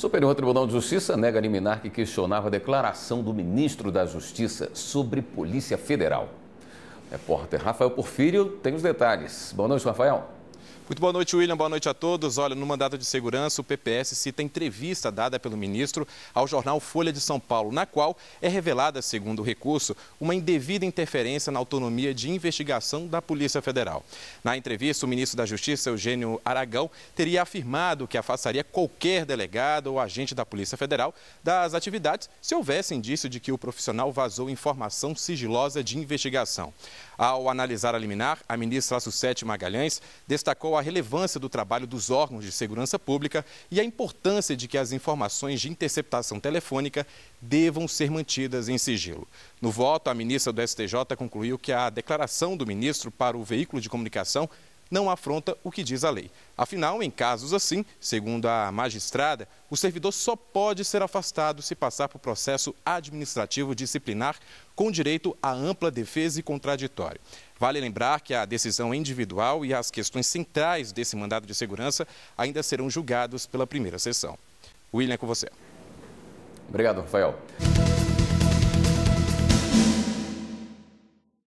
Superior Tribunal de Justiça nega liminar que questionava a declaração do ministro da Justiça sobre Polícia Federal. repórter Rafael Porfírio tem os detalhes. Boa noite, Rafael. Muito boa noite, William. Boa noite a todos. Olha, no mandato de segurança, o PPS cita entrevista dada pelo ministro ao jornal Folha de São Paulo, na qual é revelada, segundo o recurso, uma indevida interferência na autonomia de investigação da Polícia Federal. Na entrevista, o ministro da Justiça, Eugênio Aragão, teria afirmado que afastaria qualquer delegado ou agente da Polícia Federal das atividades se houvesse indício de que o profissional vazou informação sigilosa de investigação. Ao analisar a liminar, a ministra Sussete Magalhães destacou a a relevância do trabalho dos órgãos de segurança pública e a importância de que as informações de interceptação telefônica devam ser mantidas em sigilo. No voto, a ministra do STJ concluiu que a declaração do ministro para o veículo de comunicação não afronta o que diz a lei. Afinal, em casos assim, segundo a magistrada, o servidor só pode ser afastado se passar por processo administrativo disciplinar com direito a ampla defesa e contraditório. Vale lembrar que a decisão individual e as questões centrais desse mandado de segurança ainda serão julgados pela primeira sessão. William, é com você. Obrigado, Rafael.